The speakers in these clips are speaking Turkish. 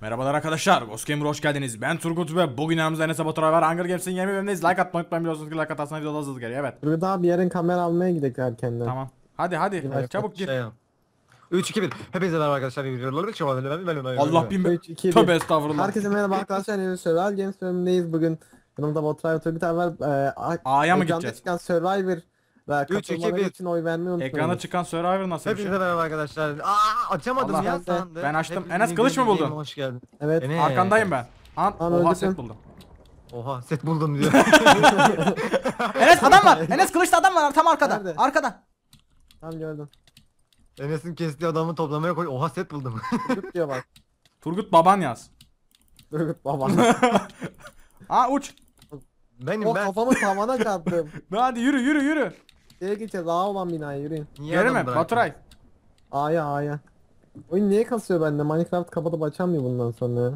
Merhabalar arkadaşlar, Ghost hoş geldiniz. Ben Turgut ve bugün yanımızda Enes Batura var. Hunger Games'in yeni bölümündeyiz. Like atmayı unutmayın biliyorsunuz ki like atarsanız videoda hızlı geliyor. Evet. Turgut abi yarın kamera almaya gidelim erkenden. Tamam. Hadi hadi, evet, çabuk gir. Şey 3 2 1. Hepinize merhaba arkadaşlar. Allah bin be Tövbe estağfurullah. Herkese merhaba arkadaşlar. Yeni Survival Games bölümündeyiz bugün. Yanımda Batura ve Turgut abi var. Ee, A'ya mı gideceğiz? Çıkan Survivor ve Üç, iki, katılmanız için oy vermeyi unutmayın. Ekrana çıkan Survivor nasıl bir şey? Hepinize merhaba arkadaşlar. Aa açamadım Allah ya sen Ben açtım. Hepiniz Enes, kılıç mı buldun? Hoş geldin. Evet. Enes. Arkandayım ben. An Lan Oha set buldum. Oha set buldum diyor. Enes adam var. Enes kılıçlı adam var tam arkada. Nerede? Arkada. Tam gördüm. Enes'in kestiği adamı toplamaya koy. Oha set buldum. Turgut diyor bak. Turgut baban yaz. Turgut baban. Aa uç. Benim O ben. kafamı tavana çarptım. Hadi yürü yürü yürü. Şeye geçeceğiz A olan binaya yürüyün. Niye Geri mi? Baturay. A'ya A'ya. Oyun niye kasıyor bende? Minecraft kapatıp açamıyor bundan sonra. ya.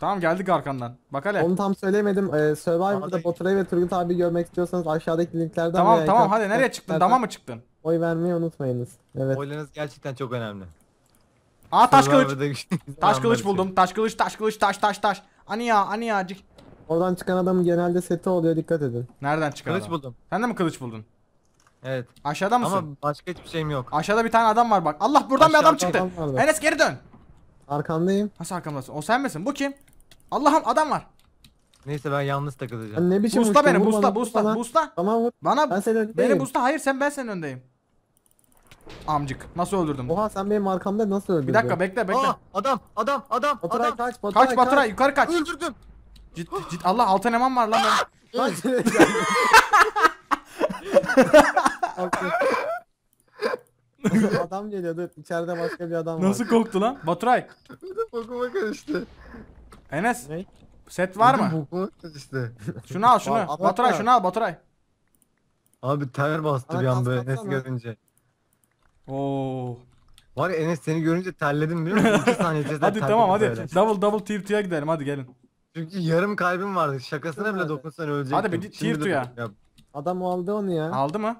Tamam geldik arkandan. Bak hele. Onu tam söylemedim. Ee, Survivor'da Baturay ve Turgut abi görmek istiyorsanız aşağıdaki linklerden Tamam tamam hadi nereye çıktın? Dama mı çıktın? Oy vermeyi unutmayınız. Evet. Oylarınız gerçekten çok önemli. Aa taş kılıç. Şey taş kılıç buldum. Taş kılıç, taş kılıç, taş taş taş. Ani ya, ani ya. Oradan çıkan adamın genelde seti oluyor dikkat edin. Nereden çıkar Kılıç adam? buldum. Sen de mi kılıç buldun? Evet. Aşağıda mısın? Ama başka hiçbir şeyim yok. Aşağıda bir tane adam var bak. Allah buradan Aşağıda bir adam çıktı. adam Enes geri dön. Arkamdayım. Nasıl arkamdasın? O sen misin? Bu kim? Allah'ım adam var. Neyse ben yalnız takılacağım. Lan ne biçim Busta uçtun? benim, Vur busta, busta, busta. Tamam vur. Bana Ben senin beni önündeyim. busta. Hayır sen ben senin öndeyim. Amcık. Nasıl öldürdüm? Oha sen benim arkamda nasıl öldürdün? Bir dakika bekle bekle. Aa, adam adam adam Baturay adam. kaç Baturay kaç Baturay yukarı kaç. Öldürdüm. Ciddi ciddi. Allah altın eman var lan. benim. Ah! Kaç. adam geliyor dur içeride başka bir adam var. Nasıl korktu lan? Baturay. Bokuma karıştı. Enes. Ne? Set var mı? Bokuma karıştı. Şunu al şunu. Al, Baturay şunu al Baturay. Abi ter bastı Ana, bir an böyle Enes görünce. Oo. Var ya Enes seni görünce terledim biliyor musun? 2 saniye içerisinde Hadi tamam hadi. Böyle. Double double tier 2'ye gidelim hadi gelin. Çünkü yarım kalbim vardı. Şakasına bile dokunsan ölecektim. Hadi bir tier 2'ya. Adam aldı onu ya. Aldı mı?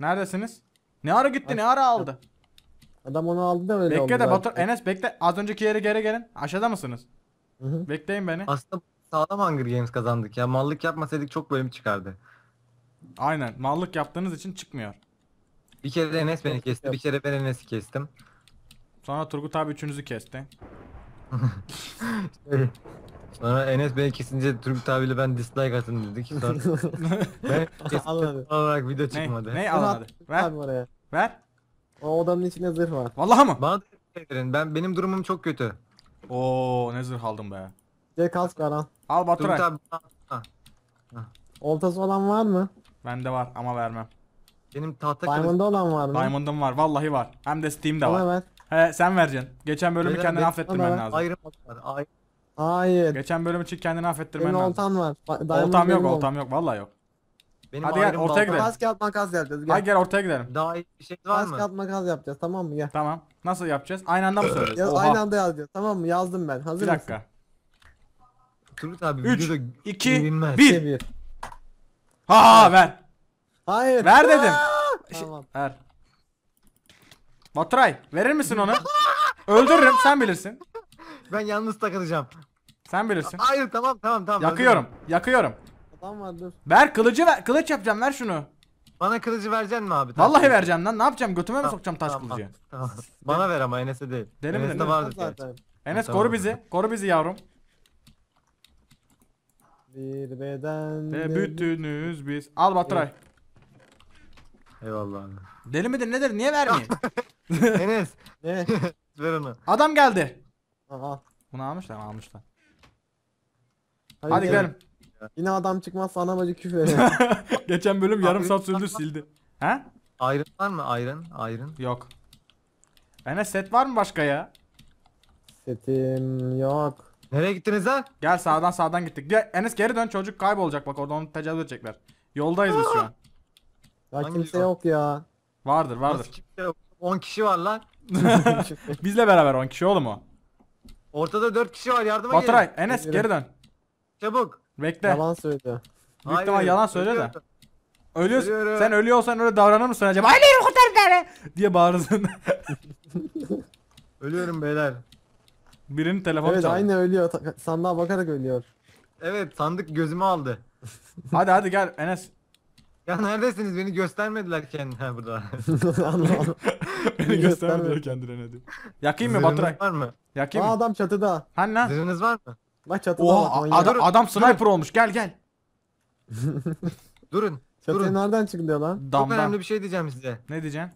Neredesiniz? Ne ara gitti ne ara aldı? Adam onu aldı da öyle oldu. Bekle de zaten. Batur Enes bekle. Az önceki yere geri gelin. Aşağıda mısınız? Bekleyin beni. Aslında sağlam Hunger Games kazandık ya. Mallık yapmasaydık çok bölüm çıkardı. Aynen. Mallık yaptığınız için çıkmıyor. Bir kere Enes beni kesti. Bir kere ben Enes'i kestim. Sonra Turgut abi üçünüzü kesti. Şey, sonra Enes beni kesince Türk tabiyle ben dislike atın dedik. Sonra ben Almadı. olarak video çıkmadı. Ne almadı? Ver. Abi Ver. O odanın içinde zırh var. Vallahi mı? Bana da şey verin. Ben benim durumum çok kötü. Oo ne zırh aldım be. Gel kask var al. Al Turgut Baturay. abi ha, Oltası olan var mı? Bende var ama vermem. benim tahta kılıç Diamond'da olan var mı? Diamond'ım var vallahi var. Hem de Steam'de var. ver. He sen vereceksin. Geçen bölümü Neden? kendini affettirmen lazım. Ayrım var. Hayır. Geçen bölüm için kendini affettirmen Benim lazım. oltam var. Ba- Oltam yok benim oltam yok vallahi yok. Benim Hadi gel, ortaya gidelim. Taş kağıt makas yapacağız. Gel. Hadi gel ortaya gidelim. Daha iyi bir şey var mı? mı? kağıt makas yapacağız tamam mı? Gel. Tamam. Nasıl yapacağız? Aynı anda mı Ya, söyleyeceğiz? Oha. aynı anda yazacağız tamam mı? Yazdım ben. Hazır mısın? Bir dakika. Turgut abi Üç, videoda iki, bilinmez. bir. Bir. Ha ver. Hayır. Ver dedim. Şey, tamam. Ver. Baturay verir misin onu? Öldürürüm sen bilirsin. Ben yalnız takılacağım. Sen bilirsin. Hayır tamam tamam tamam. Yakıyorum. Öldürürüm. Yakıyorum. Adam var dur. Ver kılıcı ver. Kılıç yapacağım ver şunu. Bana kılıcı vereceksin mi abi? Vallahi kılıcı. vereceğim lan. Ne yapacağım? Götüme tamam, mi sokacağım taş tamam, kılıcı? Tamam. Bana ver ama Enes'e değil. Deli Enes'te de vardır. Zaten. Enes tamam. koru bizi. Koru bizi yavrum. Bir beden. Ve bütünüz biz. Al Baturay. Evet. Eyvallah abi. Deli midir nedir? Niye vermiyor? Enes. Ne? Ver onu. Adam geldi. Aha. Bunu almışlar mı? Almışlar. Hadi, Hadi gidelim. Yine adam çıkmazsa anamacı küfür eder. Geçen bölüm yarım saat sürdü sildi. He? Iron var mı? Iron. Iron. Yok. Enes set var mı başka ya? Setim yok. Nereye gittiniz lan? Gel sağdan sağdan gittik. Enes geri dön çocuk kaybolacak bak orada onu tecavüz edecekler. Yoldayız biz şu an. Ya Hangi- kimse yok ya. Vardır vardır. Nasıl kimse yok? 10 kişi var lan. Bizle beraber 10 kişi oğlum o. Ortada 4 kişi var yardıma gelin. Baturay Enes geri dön. Çabuk. Bekle. Yalan söylüyor. Büyük ihtimal yalan söylüyor da. Ölüyorsun. Ölüyorum. Sen ölüyorsan öyle davranır mısın acaba? Aileyi kurtar beni diye bağırırsın. Ölüyorum beyler. Birinin telefonu Evet çaldı. aynı ölüyor. Ta- Sandığa bakarak ölüyor. Evet sandık gözümü aldı. Hadi hadi gel Enes. Ya neredesiniz? Beni göstermediler kendi ha burada. Anlamadım. Beni göstermediler kendilerine diyor. Yakayım mı Zırhınız var mı? Yakayım Aa mı? adam çatıda. Hani lan? Zırhınız var mı? Bak çatıda Oha bak, adam, adam sniper olmuş gel gel. Durun. Çatıya Durun. nereden çıkılıyor lan? Çok önemli Damdan. bir şey diyeceğim size. Ne diyeceksin?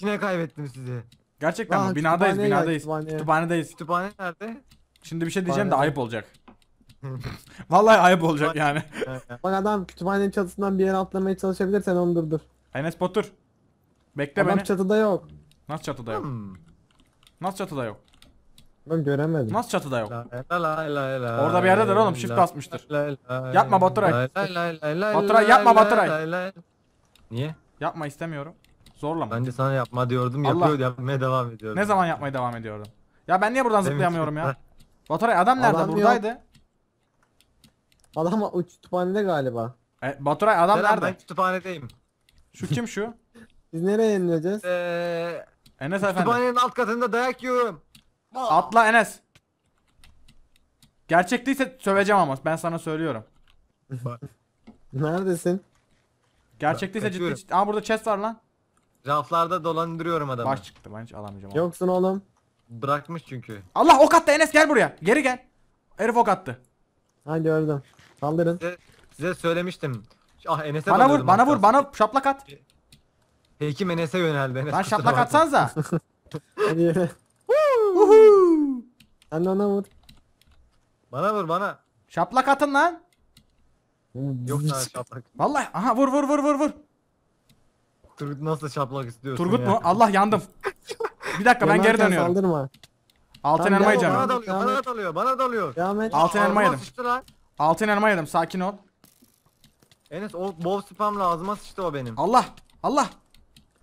Yine kaybettim sizi. Gerçekten Lan, mi? Binadayız binadayız. kütüphaneye. Kütüphanedeyiz. Kütüphane nerede? Şimdi bir şey diyeceğim de ayıp olacak. Vallahi ayıp olacak yani. Bak adam kütüphanenin çatısından bir yer atlamaya çalışabilirsen onu durdur. Enes Batur. Bekle Adam beni. çatıda yok. Nasıl çatıda yok? Nasıl çatıda yok? Ben göremedim. Nasıl çatıda yok? Orada Orada bir yerdedir oğlum shift basmıştır. Yapma Baturay. Baturay, yapma Baturay. Niye? Yapma istemiyorum. Zorlama. Bence sana yapma diyordum Allah. yapıyor yapmaya devam ediyorum. Ne zaman yapmaya devam ediyordun? Ya ben niye buradan zıplayamıyorum ya? Baturay adam nerede? Adam yok. Buradaydı. Adam o kütüphanede galiba. E, Baturay adam Selam, ben nerede? kütüphanedeyim. Şu kim şu? Biz nereye inleyeceğiz? Ee, Enes efendi. kütüphanenin alt katında dayak yiyorum. Atla Enes. Gerçek değilse söveceğim ama ben sana söylüyorum. Neredesin? Gerçek değilse ciddi, ciddi. Aa burada chest var lan. Raflarda dolandırıyorum adamı. Baş çıktı ben hiç alamayacağım. Yoksun oğlum. Bırakmış çünkü. Allah ok attı Enes gel buraya. Geri gel. Herif ok attı. Ha gördüm. Saldırın. Size, size söylemiştim. Ah Enes'e Bana vur, bana vur, bana şaplak at. Hekim Enes'e yöneldi. Enes Ben şaplak atsanza. Hadi. Uhu. Sen de ona vur. Bana vur bana. Şaplak atın lan. Yok sana şaplak. Vallahi aha vur vur vur vur vur. Turgut nasıl şaplak istiyorsun Turgut ya? mu? Allah yandım. Bir dakika ben geri dönüyorum. Saldırma. Altın Tamam, elmayı devam, Bana dalıyor, bana dalıyor, bana dalıyor. Altın elma yedim. lan. Altın elma yedim sakin ol. Enes o bow spam ağzıma sıçtı o benim. Allah Allah.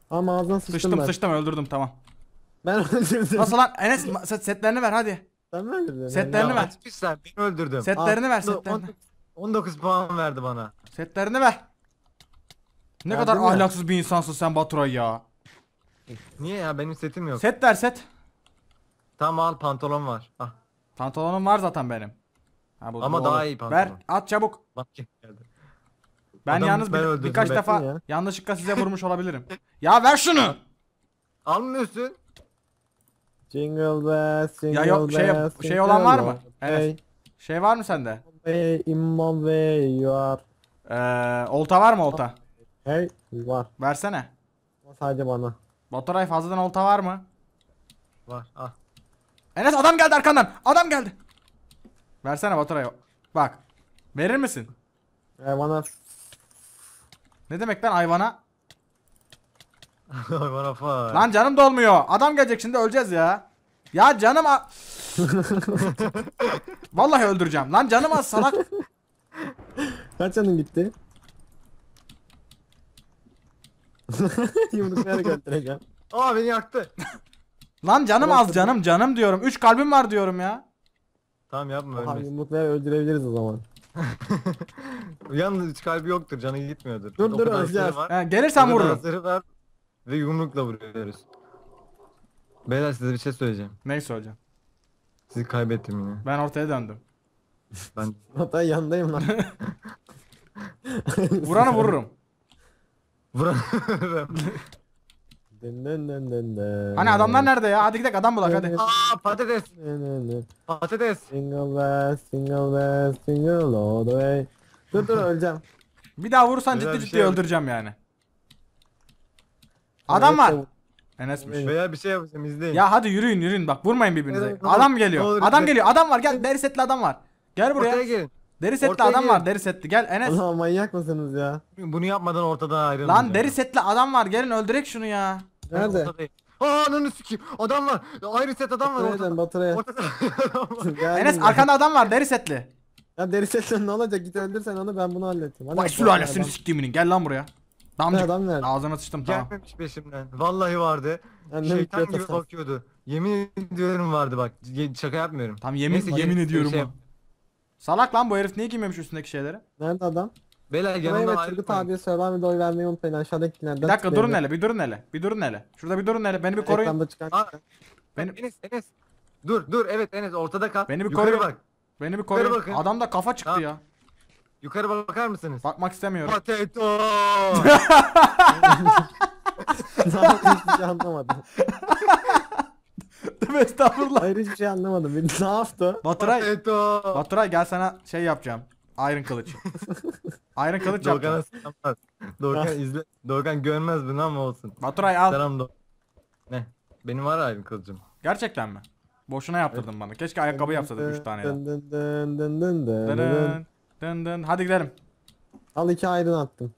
Ama ağzına sıçtım, Sıçtım ben. sıçtım öldürdüm tamam. Ben öldürdüm. Nasıl lan Enes set- setlerini ver hadi. Sen mi öldürdüm? Setlerini ver. Aç beni öldürdüm. Setlerini ver setlerini. 19 19 puan verdi bana. Setlerini ver. Ne Verdin kadar ahlaksız bir insansın sen Baturay ya. Niye ya benim setim yok. Set ver set. Tamam al pantolon var. Ah. Pantolonum var zaten benim. Ha, bu Ama doğru. daha iyi pantolon. Ver at çabuk. Ben Adam yalnız ben bir, birkaç defa ya. yanlışlıkla size vurmuş olabilirim. ya ver şunu. Almıyorsun. Jingle bells, jingle Ya yok şey bells, şey olan var mı? Evet. Hey. Şey var mı sende? Hey, in ee, olta var mı olta? Hey, var. Versene. Ama sadece bana. Baturay fazladan olta var mı? Var. Ah. Enes adam geldi arkandan. Adam geldi. Versene Baturay'a. Bak. Verir misin? Hayvana. Ne demek lan hayvana? Hayvana fay. Lan canım dolmuyor. Adam gelecek şimdi öleceğiz ya. Ya canım Vallahi öldüreceğim. Lan canım az salak. Kaç canın gitti? Yumruklayarak öldüreceğim. Aa beni yaktı. Lan canım az canım canım diyorum. 3 kalbim var diyorum ya. Tamam yapma Abi ölmesin. Mutlu'ya öldürebiliriz o zaman. Yalnız hiç kalbi yoktur canı gitmiyordur. Dur, dur, kadar Özgür. hasarı o gelirsen kadar var Ve yumrukla vuruyoruz. Beyler size bir şey söyleyeceğim. Neyi söyleyeceğim? Sizi kaybettim yine. Ben ortaya döndüm. Ben Hatta yandayım lan. Vuranı vururum. vuramıyorum. Hani adamlar nerede ya? Hadi gidelim adam bulak hadi. Aa patates. Patates. Single best, single best, single all the way. Dur dur öleceğim. Bir daha vurursan ciddi ciddi şey öldüreceğim yani. Adam şey var. Enes'miş. Veya bir şey yapacağım izleyin. Ya hadi yürüyün yürüyün bak vurmayın birbirinize. Evet, Adam geliyor. olur, Adam geliyor. Adam var gel deri setli adam var. Gel Ortaya buraya. gelin. Deri setli Ortaya adam var gelin. deri setli. Gel Enes. Ulan manyak mısınız ya? Bunu yapmadan ortadan ayrılın. Lan deri setli adam var gelin öldürek şunu ya. Nerede? Ortadayım. Aa ananı sikeyim. Adam var. Ayrı set adam var Nereden ortada. Batıra'ya? Enes arkanda adam var deri setli. Ya deri setten ne olacak? Git öldürsen onu ben bunu hallettim. Vay sülalesini siktiğiminin gel lan buraya. Damcık adam nerede? ağzına sıçtım tamam. Gelmemiş peşimden. Vallahi vardı. Ben Şeytan gibi bakıyordu. Yemin ediyorum vardı bak. Şaka yapmıyorum. Tam yemin Neyse, yemin ediyorum. şey Salak lan bu herif niye giymemiş üstündeki şeyleri? Nerede adam? Beyler yanımdan evet, ayrı Turgut abiye Survivor'da oy vermeyi unutmayın aşağıdakilerden. Bir dakika durun hele bir durun hele. Bir durun hele. Şurada bir durun hele. Beni bir koruyun. Ekranda çıkan. Beni, Enes Enes. Dur dur evet Enes ortada kal. beni bir Yukarı koruyun. bak. Beni bir koruyun. Adam da kafa çıktı Ha. ya. Yukarı bakar mısınız? Bakmak istemiyorum. Potato. ne yaptığını hiçbir şey anlamadım. Tövbe Estağfurullah. Hayır hiçbir şey anlamadım. Ne yaptı? Batıray. Potato. Baturay gel sana şey yapacağım. Iron kılıç. Iron kılıç yaptım. Dorgan'a selamlar. Dorgan ah. izle. Dorgan görmez bunu ama olsun. Baturay al. Selam Dorgan. Ne? Benim var ayrı kılıcım. Gerçekten mi? Boşuna yaptırdın bana. Keşke ayakkabı yapsaydın 3 tane ya. Dın Hadi gidelim. Al iki aydın attım.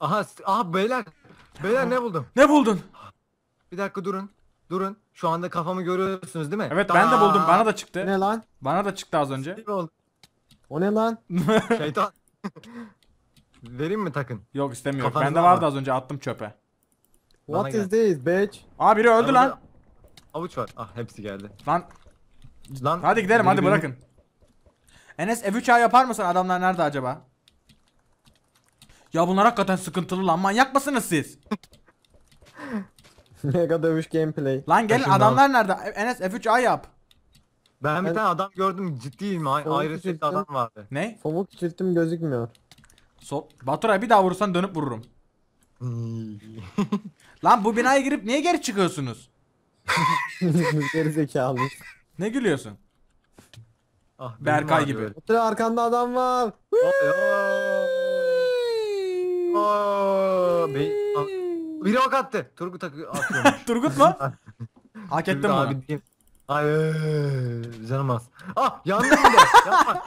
Aha, s- aha beyler. Beyler ne buldum? Ne buldun? Bir dakika durun. Durun. Şu anda kafamı görüyorsunuz değil mi? Evet ben de buldum. Bana da çıktı. Ne lan? Bana da çıktı az önce. Gibi oldu. O ne lan? Şeytan. Vereyim mi takın? Yok istemiyorum. Kafanızda Bende vardı az önce attım çöpe. What is this bitch? Aa biri öldü Arada lan. Avuç var. Ah hepsi geldi. Lan Lan hadi gidelim hadi bırakın. Enes f 3 yapar mısın? Adamlar nerede acaba? Ya bunlar hakikaten sıkıntılı lan. Manyak mısınız siz? Mega dövüş gameplay. Lan gelin adamlar nerede? Enes F3A yap. Ben bir Ben- tane adam gördüm ciddiyim. Ay- Onu Iron adam vardı. Ne? Fobuk küçülttüm gözükmüyor. Sol. Baturay bir daha vurursan dönüp vururum. Lan bu binaya girip niye geri çıkıyorsunuz? Geri zekalı. Ne gülüyorsun? Ah, Berkay gibi. öyle. arkanda adam var. Oy, oy. Oy, be- Ah, Biri ok attı. Turgut atıyormuş. Turgut mu? Hak ettim Turgut Hayır. Canım az. Ah yandım bile. Yapma.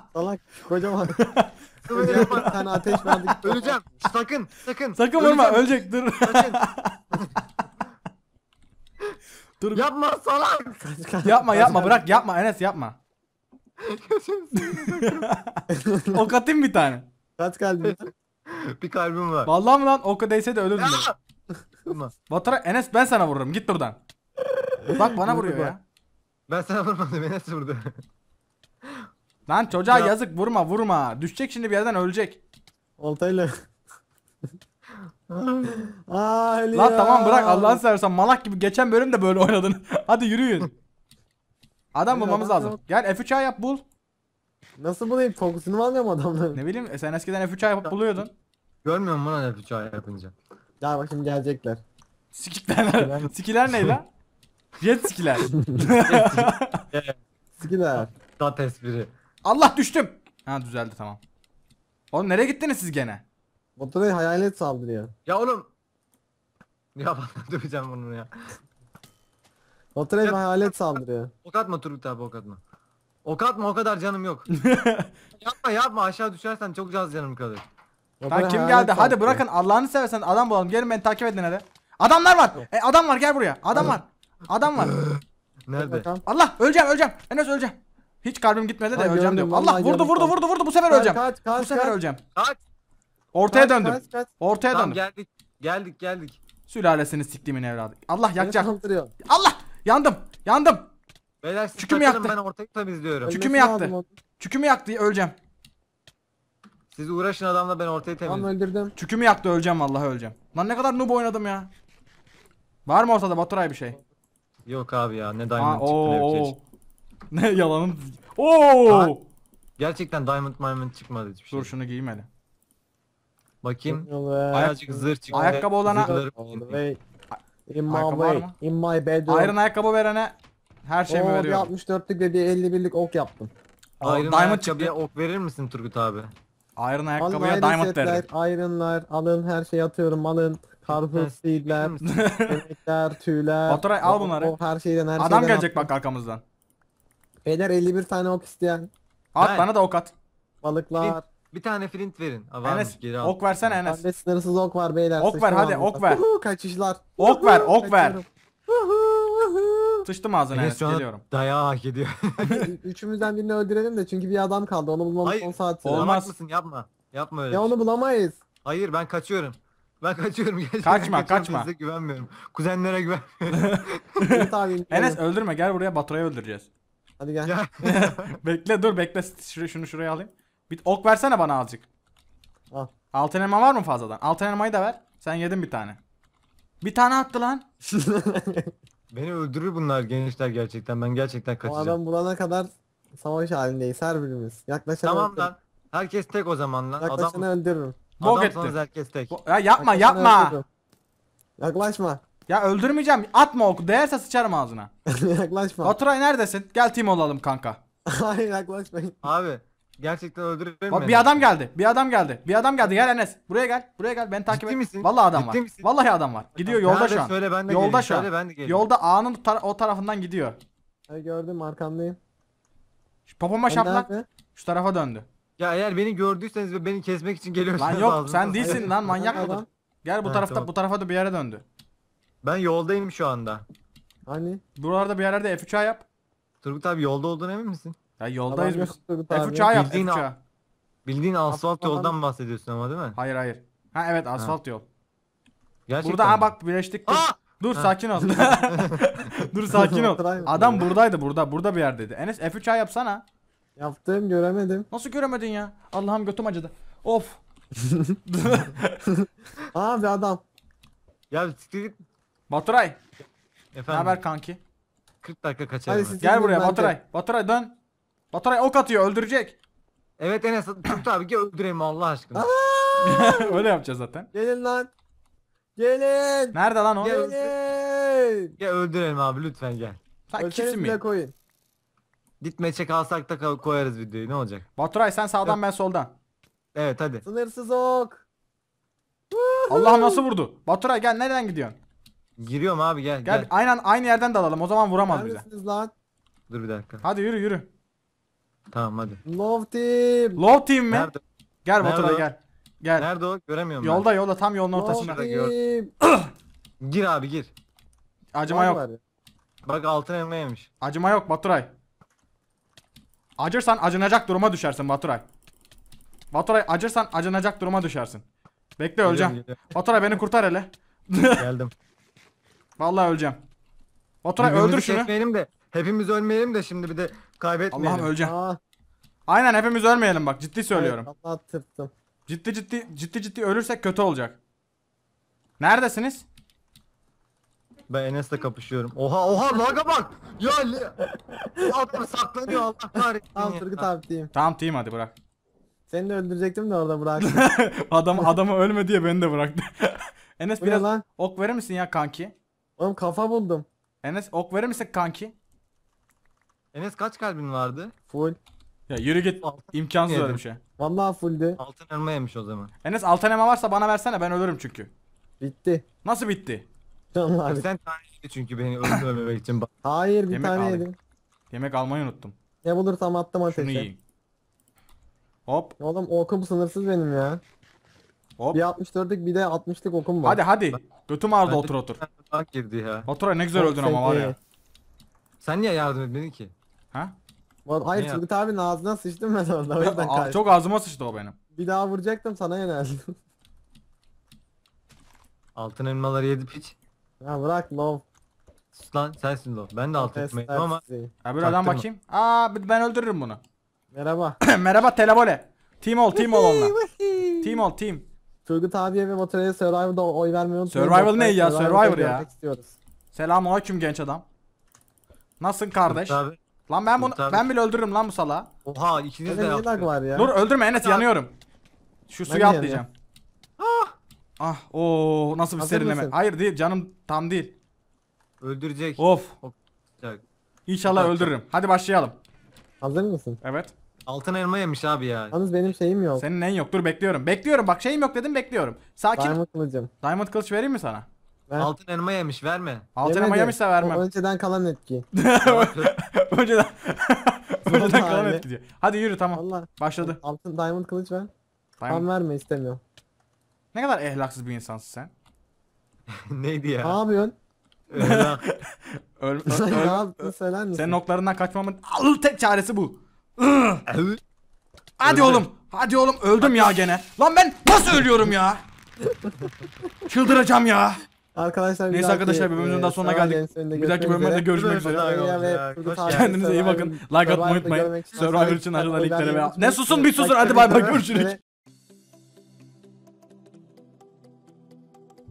Salak kocaman. Böyle bir yapma. tane ateş verdik. Öleceğim. Sakın. Sakın. Sakın vurma ölecek dur. Sakın. dur Yapma salak. yapma yapma bırak yapma Enes yapma. Ok atayım bir tane. Kaç kalbi? bir kalbim var. Vallahi mi lan oka değse de ölürdüm. ben. Batara Enes ben sana vururum git buradan. Bak bana vuruyor ya. Ben sana vurmadım Enes vurdu. Lan çocuğa Ya. yazık vurma vurma. Düşecek şimdi bir yerden ölecek. Oltayla. Aa ah, Lan ya. tamam bırak Allah'ını seversen malak gibi geçen bölüm de böyle oynadın. Hadi yürüyün. Adam ee, bulmamız lazım. Gel F3A yap bul. Nasıl bulayım? Kokusunu mu alıyorum Ne bileyim e, sen eskiden F3A yapıp buluyordun. Görmüyorum musun lan hep bıçağı yapınca? Gel bak şimdi gelecekler. Sikikler. Sikiler ne lan? Jet skiler. Sikiler. Tat espri. Allah düştüm. Ha düzeldi tamam. Oğlum nereye gittiniz siz gene? Baturay hayalet saldırıyor. Ya oğlum. Ya bana döveceğim bunu ya. Baturay hayalet saldırıyor. Ok atma Turgut abi ok atma. Ok atma o kadar canım yok. yapma yapma aşağı düşersen çok az canım kalır. Lan kim geldi? Hadi bırakın Allah'ını seversen adam bulalım. Gelin beni takip edin hadi. Adamlar var. E, adam var gel buraya. Adam var. Adam var. Nerede? Allah öleceğim öleceğim. en az öleceğim. Hiç kalbim gitmedi de Ay, öleceğim diyorum. Allah vurdu vurdu vurdu vurdu bu sefer kaç, öleceğim. Kaç, kaç, bu sefer kaç. öleceğim. Kaç. Ortaya kaç, döndüm. Kaç, kaç. Ortaya tamam, döndüm. Geldik geldik geldik. Sülalesini siktiğimin evladı. Allah yakacak. Allah yandım yandım. Beyler Çükümü yaktı. Ben ortaya temizliyorum. Çükümü yaktı. Çükümü yaktı öleceğim. Siz uğraşın adamla ben ortayı temizledim. Tamam öldürdüm. Çükümü yaktı öleceğim vallahi öleceğim. Lan ne kadar noob oynadım ya. Var mı ortada Baturay bir şey? Yok abi ya ne diamond çıktı ne bir şey Ne yalanın. Aa, Oo. Gerçekten diamond diamond çıkmadı hiçbir şey. Dur şunu giyeyim hele. Bakayım. Birazcık zırh çıktı. Ayakkabı olana- in my way, in my bedroom. Iron ayakkabı verene her şeyimi Oo, bir veriyorum. 64'lük ve bir 51'lik ok yaptım. Aa, diamond Diamond çıktı. ok verir misin Turgut abi? Iron Alın ayakkabıya ayrı diamond setler, verdim. alın her şeyi atıyorum alın. Karpuz, sivler, yemekler, tüyler. Baturay al bunları. O, her şeyden her Adam şeyden gelecek bak arkamızdan. Fener 51 tane ok isteyen. At bana da ok at. Balıklar. Bir tane flint verin. varmış, Enes geri al. ok versene Enes. Bende sınırsız ok var beyler. Ok ver, hadi, ok ver. Uhu, kaçışlar. Ok ver, ok ver. kaçıyorum. Uhu, uhu. Sıçtım ağzına Enes Enes, geliyorum. dayağı hak ediyor. Üçümüzden birini öldürelim de çünkü bir adam kaldı onu bulmamız Hayır. 10 saat sürer. Olmaz. mısın yapma. Yapma öyle. Ya e, onu şey. bulamayız. Hayır ben kaçıyorum. Ben kaçıyorum gerçekten. Kaçma, kaçma. Size güvenmiyorum. Kuzenlere güvenmiyorum. Enes öldürme gel buraya Baturay'ı öldüreceğiz. Hadi gel. bekle dur bekle şunu, şunu şuraya alayım. Bir ok versene bana azıcık. Al. Altın elma var mı fazladan? Altın elmayı da ver. Sen yedin bir tane. Bir tane attı lan. Beni öldürür bunlar gençler gerçekten. Ben gerçekten kaçacağım. O adam bulana kadar savaş halindeyiz her birimiz. Yaklaşana Tamam lan. Herkes tek o zaman lan. Yaklaşanı adam... öldürürüm. Bok Adamsanız herkes tek. Ya yapma Herkes yapma. öldürdüm. Yaklaşma. Ya öldürmeyeceğim. Atma oku. Değerse sıçarım ağzına. yaklaşma. Oturay, neredesin? Gel team olalım kanka. Hayır yaklaşmayın. Abi gerçekten öldürürüm Bak bir adam geldi. Bir adam geldi. Bir adam geldi. Gel Enes. Buraya gel. Buraya gel. Ben takip et. misin? Vallahi adam Ciddi var. misin? Vallahi adam var. Gidiyor yolda şu an. Söyle ben de Yolda geleyim, şu an. Söyle ben de Yolda ağanın tar- o tarafından gidiyor. Ha, gördüm arkamdayım. Şu Popoma şaplak. Şu tarafa döndü. Ya eğer beni gördüyseniz ve beni kesmek için geliyorsanız Lan yok ağzınıza sen değilsin lan manyak mıdır? Adam. Gel bu Evet, tarafta bu tarafa da bir yere döndü. Ben yoldayım şu anda. Hani Buralarda bir yerlerde F3A yap. Turgut abi yolda olduğuna emin misin? Ya yoldayız biz. F3A yap Bildiğin F3A. Bildiğin asfalt Atladan- yoldan bahsediyorsun ama değil mi? Hayır hayır. Ha evet asfalt yol. Gerçekten Burada ha bak birleştik. Aa! Ah! Dur Ha. sakin ol. Dur sakin ol. Adam buradaydı burada. Burada bir yerdeydi. Enes F3A yapsana. Yaptım göremedim. Nasıl göremedin ya? Allah'ım götüm acıdı. Of. Abi adam. Ya siktir git. Baturay. Ne Efendim haber kanki? 40 dakika kaçar. Hadi Gel buraya ben de. Baturay. dön. Baturay ok atıyor öldürecek. Evet Enes Türk abi ki öldüreyim Allah aşkına. Öyle yapacağız zaten. Gelin lan. Gelin. Nerede lan o? Gel. Gelin. Gel öldürelim abi lütfen gel. Sen kimsin mi? koyun. Ditmeçe kalsak da kal- koyarız videoyu ne olacak? Baturay sen sağdan ben soldan. Evet hadi. Sınırsız ok. Allah nasıl vurdu? Baturay gel nereden gidiyorsun? Giriyorum abi gel Gel, gel. aynen aynı yerden dalalım o zaman vuramaz bize. Neredesiniz lan? Dur bir dakika. Hadi yürü yürü. Tamam hadi. Love team. Love team mi? Nerede? Gel Nerede Baturay o? gel. Gel. Nerede o? Göremiyorum Yolda yolda tam yolun ortasında. Love team. Gir abi gir. Acıma Var yok. Bak altın elmaymış. Acıma yok Baturay. Acırsan acınacak duruma düşersin Baturay. Baturay acırsan acınacak duruma düşersin. Bekle öleceğim. Geliyorum, Baturay beni kurtar hele. Geldim. Vallahi öleceğim. Baturay Birbirimizi öldür şunu. de hepimiz ölmeyelim de şimdi bir de kaybetmeyelim. Allah'ım öleceğim. Aa. Aynen hepimiz ölmeyelim bak ciddi söylüyorum. Evet, Allah tıptım. Ciddi ciddi ciddi ciddi ölürsek kötü olacak. Neredesiniz? Ben Enes'le kapışıyorum. Oha oha laga bak. Ya adam saklanıyor Allah kahretsin. Tamam Turgut abi diyeyim. Tamam team hadi bırak. Seni de öldürecektim de orada bırak. adam adamı ölme diye beni de bıraktı. Enes biraz lan? ok verir misin ya kanki? Oğlum kafa buldum. Enes ok verir misin kanki? Enes kaç kalbin vardı? Full. Ya yürü git. Altın imkansız öyle bir şey. Vallahi fulldü. Altın elma yemiş o zaman. Enes altın elma varsa bana versene ben ölürüm çünkü. Bitti. Nasıl bitti? Tamam abi. Sen tane yedi çünkü beni öldürmemek için. Hayır bir Yemek tane aldık. yedim. Yemek almayı unuttum. Ne bulursam attım Şunu yiyeyim. Hop Oğlum okum sınırsız benim ya. hop. Bir 64'lük bir de 60'lık okum var. Hadi hadi. Götüm ağrıdı otur otur. Bak girdi ya. Otur ne güzel Çok öldün ama var ya. Sen niye yardım etmedin ki? Ha? Hayır Ne Turgut abinin ağzına sıçtım ben orada o Çok ağzıma sıçtı o benim. Bir daha vuracaktım sana yöneldim. Altın elmaları yedip hiç. Ya bırak love. Sus lan sensin love. Ben de alt etmedim ama. Öbür adam bakayım. Aa ben öldürürüm bunu. Merhaba. Merhaba telebole. Team ol team ol onunla. team ol team. Turgut abiye ve Motora'ya Survivor'da oy vermeyi unutmayın. Survival ne ya Survivor ya. Selamun aleyküm genç adam. Nasılsın kardeş? Lan ben bunu ben bile öldürürüm lan bu sala. Oha ikiniz de yaptınız. var ya. Dur öldürme Enes yanıyorum. Şu suya atlayacağım. Ah o nasıl bir Hazır serinleme. mısın? Hayır değil canım tam değil. Öldürecek. Of. İnşallah Tamam. öldürürüm. Hadi başlayalım. Hazır mısın? Evet. Altın elma yemiş abi ya. Yalnız benim şeyim yok. Senin en yok. Dur bekliyorum. Bekliyorum. Bak şeyim yok dedim bekliyorum. Sakin. Diamond kılıcım. Diamond kılıç vereyim mi sana? Ver. Altın elma yemiş verme. Altın elma ama yemişse O önceden kalan etki. önceden önceden kalan etki diyor. Hadi yürü tamam. Allah. Başladı. Altın diamond kılıç ver. Tamam. Tam verme istemiyor. Ne kadar ehlaksız bir insansın sen. Neydi ya? Ne yapıyorsun? Ee, öl, öl, öl, ne yaptın söyler misin? Senin oklarından kaçmamın tek çaresi bu. Hadi oğlum. Hadi oğlum öldüm ya gene. Lan ben nasıl ölüyorum ya? Çıldıracağım ya. Arkadaşlar Neyse arkadaşlar bölümün e, daha sonuna geldik. Bir dahaki bölümde görüşmek üzere. Kendinize iyi bakın. Like atmayı unutmayın. Survivor için ayrılan linklere ve... Ne susun bir susun hadi bay bay görüşürüz.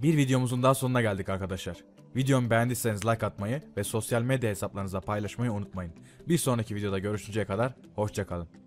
Bir videomuzun daha sonuna geldik arkadaşlar. Videomu beğendiyseniz like atmayı ve sosyal medya hesaplarınıza paylaşmayı unutmayın. Bir sonraki videoda görüşünceye kadar hoşçakalın.